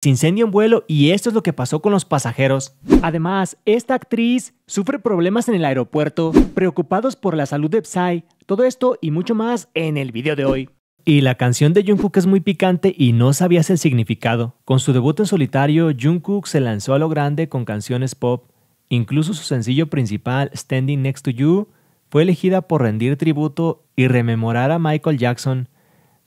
Se incendia un vuelo y esto es lo que pasó con los pasajeros. Además, esta actriz sufre problemas en el aeropuerto, preocupados por la salud de Psy, todo esto y mucho más en el video de hoy. Y la canción de Jungkook es muy picante y no sabías el significado. Con su debut en solitario, Jungkook se lanzó a lo grande con canciones pop. Incluso su sencillo principal, Standing Next to You, fue elegida por rendir tributo y rememorar a Michael Jackson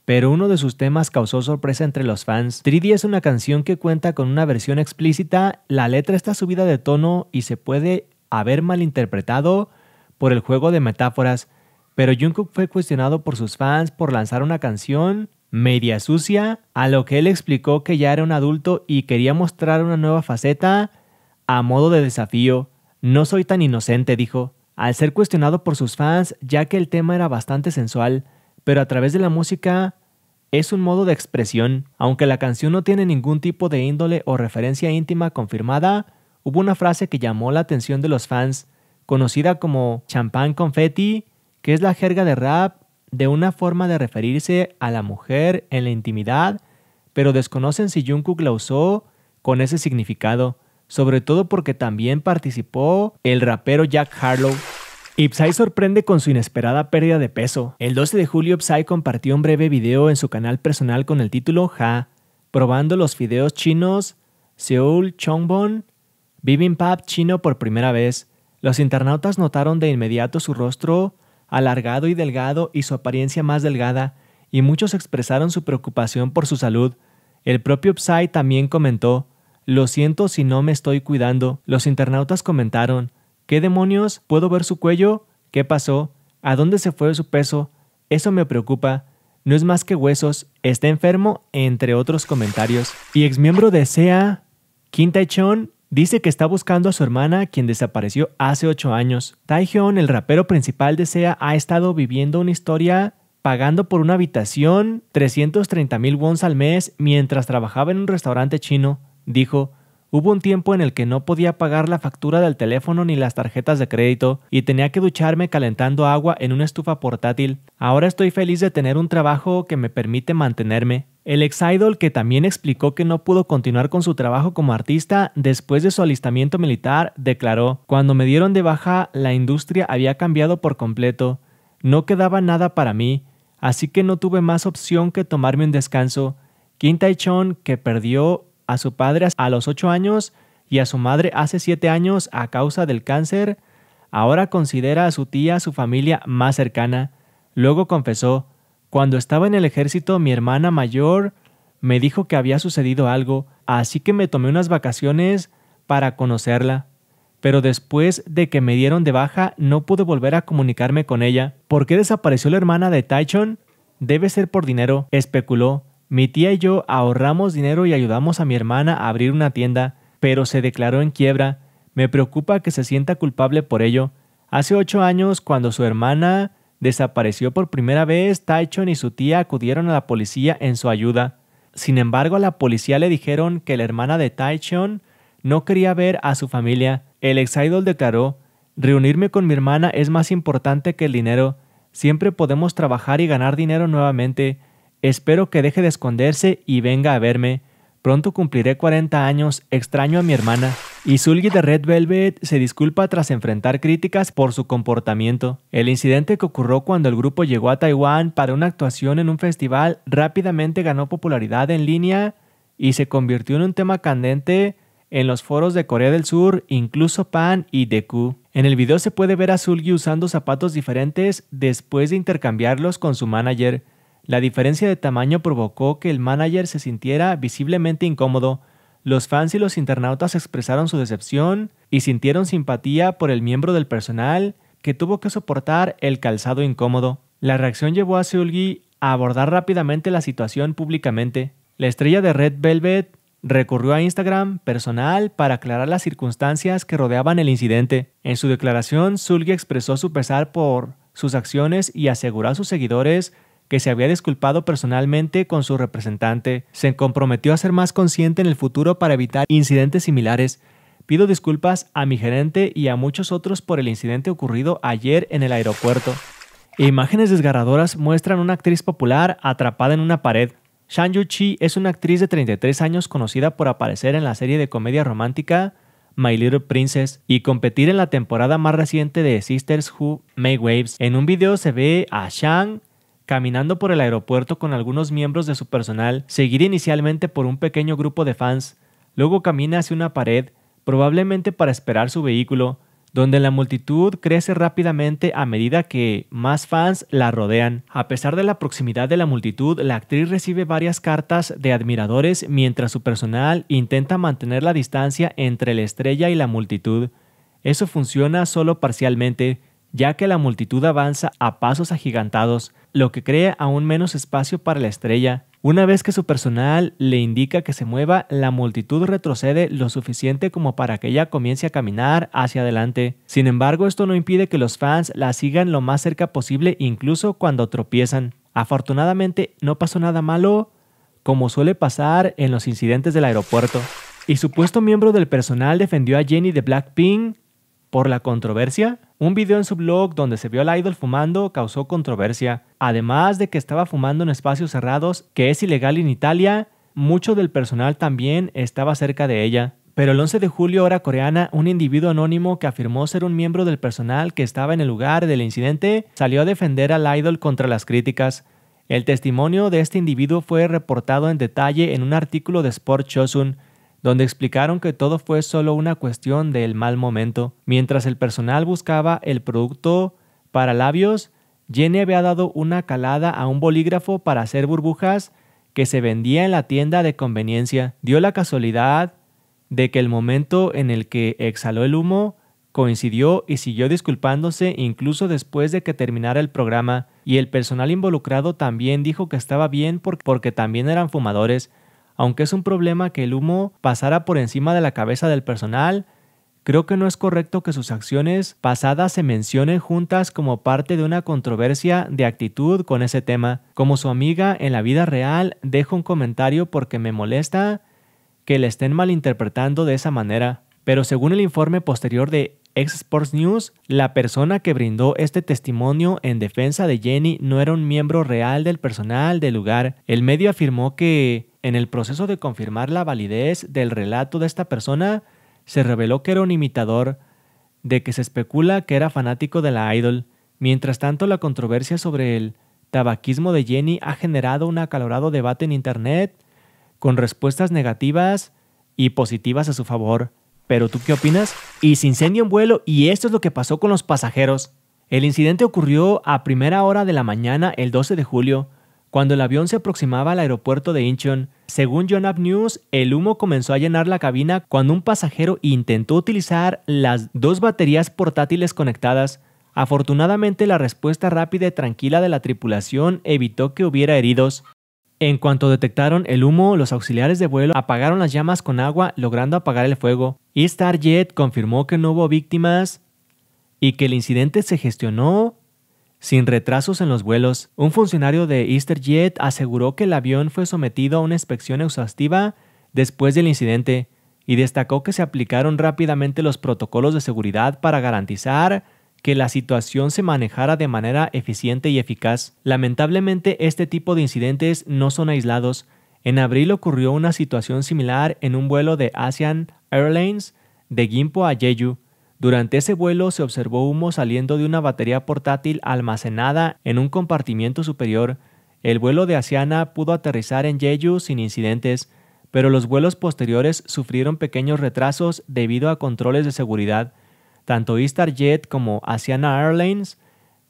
pero uno de sus temas causó sorpresa entre los fans. 3D es una canción que cuenta con una versión explícita, la letra está subida de tono y se puede haber malinterpretado por el juego de metáforas, pero Jungkook fue cuestionado por sus fans por lanzar una canción media sucia, a lo que él explicó que ya era un adulto y quería mostrar una nueva faceta a modo de desafío. No soy tan inocente, dijo, al ser cuestionado por sus fans, ya que el tema era bastante sensual, pero a través de la música es un modo de expresión. Aunque la canción no tiene ningún tipo de índole o referencia íntima confirmada, hubo una frase que llamó la atención de los fans, conocida como champán confetti, que es la jerga de rap de una forma de referirse a la mujer en la intimidad, pero desconocen si Jungkook la usó con ese significado, sobre todo porque también participó el rapero Jack Harlow. Psy sorprende con su inesperada pérdida de peso. El 12 de julio, Psy compartió un breve video en su canal personal con el título Ja, probando los fideos chinos Seoul Chongbon Bibimbap chino por primera vez. Los internautas notaron de inmediato su rostro alargado y delgado y su apariencia más delgada, y muchos expresaron su preocupación por su salud. El propio Psy también comentó, Lo siento si no me estoy cuidando. Los internautas comentaron, ¿Qué demonios? ¿Puedo ver su cuello? ¿Qué pasó? ¿A dónde se fue su peso? Eso me preocupa. No es más que huesos, está enfermo, entre otros comentarios. Y miembro de SEA, Kim tae dice que está buscando a su hermana, quien desapareció hace 8 años. Taehyun, el rapero principal de SEA, ha estado viviendo una historia pagando por una habitación 330 mil wons al mes mientras trabajaba en un restaurante chino. Dijo, Hubo un tiempo en el que no podía pagar la factura del teléfono ni las tarjetas de crédito y tenía que ducharme calentando agua en una estufa portátil. Ahora estoy feliz de tener un trabajo que me permite mantenerme. El ex-idol que también explicó que no pudo continuar con su trabajo como artista después de su alistamiento militar, declaró, Cuando me dieron de baja, la industria había cambiado por completo. No quedaba nada para mí, así que no tuve más opción que tomarme un descanso. Kim Chon, que perdió a su padre a los 8 años y a su madre hace 7 años a causa del cáncer, ahora considera a su tía su familia más cercana. Luego confesó, cuando estaba en el ejército mi hermana mayor me dijo que había sucedido algo, así que me tomé unas vacaciones para conocerla. Pero después de que me dieron de baja no pude volver a comunicarme con ella. ¿Por qué desapareció la hermana de Tychon? Debe ser por dinero, especuló. Mi tía y yo ahorramos dinero y ayudamos a mi hermana a abrir una tienda, pero se declaró en quiebra. Me preocupa que se sienta culpable por ello. Hace ocho años, cuando su hermana desapareció por primera vez, Taichon y su tía acudieron a la policía en su ayuda. Sin embargo, a la policía le dijeron que la hermana de Taichon no quería ver a su familia. El ex idol declaró: Reunirme con mi hermana es más importante que el dinero. Siempre podemos trabajar y ganar dinero nuevamente. Espero que deje de esconderse y venga a verme. Pronto cumpliré 40 años, extraño a mi hermana. Y Zulgi de Red Velvet se disculpa tras enfrentar críticas por su comportamiento. El incidente que ocurrió cuando el grupo llegó a Taiwán para una actuación en un festival rápidamente ganó popularidad en línea y se convirtió en un tema candente en los foros de Corea del Sur, incluso Pan y Deku. En el video se puede ver a Zulgi usando zapatos diferentes después de intercambiarlos con su manager. La diferencia de tamaño provocó que el manager se sintiera visiblemente incómodo. Los fans y los internautas expresaron su decepción y sintieron simpatía por el miembro del personal que tuvo que soportar el calzado incómodo. La reacción llevó a Seulgi a abordar rápidamente la situación públicamente. La estrella de Red Velvet recurrió a Instagram personal para aclarar las circunstancias que rodeaban el incidente. En su declaración, Sulgi expresó su pesar por sus acciones y aseguró a sus seguidores que se había disculpado personalmente con su representante. Se comprometió a ser más consciente en el futuro para evitar incidentes similares. Pido disculpas a mi gerente y a muchos otros por el incidente ocurrido ayer en el aeropuerto. Imágenes desgarradoras muestran a una actriz popular atrapada en una pared. Shang Yu-Chi es una actriz de 33 años conocida por aparecer en la serie de comedia romántica My Little Princess y competir en la temporada más reciente de Sisters Who May Waves. En un video se ve a Shang caminando por el aeropuerto con algunos miembros de su personal, seguida inicialmente por un pequeño grupo de fans, luego camina hacia una pared, probablemente para esperar su vehículo, donde la multitud crece rápidamente a medida que más fans la rodean. A pesar de la proximidad de la multitud, la actriz recibe varias cartas de admiradores mientras su personal intenta mantener la distancia entre la estrella y la multitud. Eso funciona solo parcialmente, ya que la multitud avanza a pasos agigantados, lo que crea aún menos espacio para la estrella. Una vez que su personal le indica que se mueva, la multitud retrocede lo suficiente como para que ella comience a caminar hacia adelante. Sin embargo, esto no impide que los fans la sigan lo más cerca posible incluso cuando tropiezan. Afortunadamente, no pasó nada malo, como suele pasar en los incidentes del aeropuerto. Y supuesto miembro del personal defendió a Jenny de Blackpink por la controversia. Un video en su blog donde se vio al idol fumando causó controversia. Además de que estaba fumando en espacios cerrados, que es ilegal en Italia, mucho del personal también estaba cerca de ella. Pero el 11 de julio, hora coreana, un individuo anónimo que afirmó ser un miembro del personal que estaba en el lugar del incidente salió a defender al idol contra las críticas. El testimonio de este individuo fue reportado en detalle en un artículo de Sport Chosun, donde explicaron que todo fue solo una cuestión del mal momento. Mientras el personal buscaba el producto para labios, Jenny había dado una calada a un bolígrafo para hacer burbujas que se vendía en la tienda de conveniencia. Dio la casualidad de que el momento en el que exhaló el humo coincidió y siguió disculpándose incluso después de que terminara el programa, y el personal involucrado también dijo que estaba bien porque también eran fumadores, aunque es un problema que el humo pasara por encima de la cabeza del personal, creo que no es correcto que sus acciones pasadas se mencionen juntas como parte de una controversia de actitud con ese tema. Como su amiga en la vida real, dejo un comentario porque me molesta que le estén malinterpretando de esa manera. Pero según el informe posterior de Ex Sports News, la persona que brindó este testimonio en defensa de Jenny no era un miembro real del personal del lugar. El medio afirmó que en el proceso de confirmar la validez del relato de esta persona, se reveló que era un imitador, de que se especula que era fanático de la idol. Mientras tanto, la controversia sobre el tabaquismo de Jenny ha generado un acalorado debate en Internet, con respuestas negativas y positivas a su favor. Pero tú qué opinas? Y se incendia un vuelo y esto es lo que pasó con los pasajeros. El incidente ocurrió a primera hora de la mañana el 12 de julio, cuando el avión se aproximaba al aeropuerto de Incheon, según Yonhap News, el humo comenzó a llenar la cabina cuando un pasajero intentó utilizar las dos baterías portátiles conectadas. Afortunadamente, la respuesta rápida y tranquila de la tripulación evitó que hubiera heridos. En cuanto detectaron el humo, los auxiliares de vuelo apagaron las llamas con agua, logrando apagar el fuego. Y Starjet confirmó que no hubo víctimas y que el incidente se gestionó sin retrasos en los vuelos, un funcionario de EasterJet aseguró que el avión fue sometido a una inspección exhaustiva después del incidente y destacó que se aplicaron rápidamente los protocolos de seguridad para garantizar que la situación se manejara de manera eficiente y eficaz. Lamentablemente, este tipo de incidentes no son aislados. En abril ocurrió una situación similar en un vuelo de Asian Airlines de Gimpo a Jeju, durante ese vuelo se observó humo saliendo de una batería portátil almacenada en un compartimiento superior. El vuelo de Asiana pudo aterrizar en Jeju sin incidentes, pero los vuelos posteriores sufrieron pequeños retrasos debido a controles de seguridad. Tanto StarJet como Asiana Airlines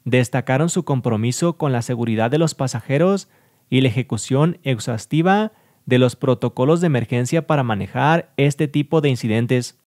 destacaron su compromiso con la seguridad de los pasajeros y la ejecución exhaustiva de los protocolos de emergencia para manejar este tipo de incidentes.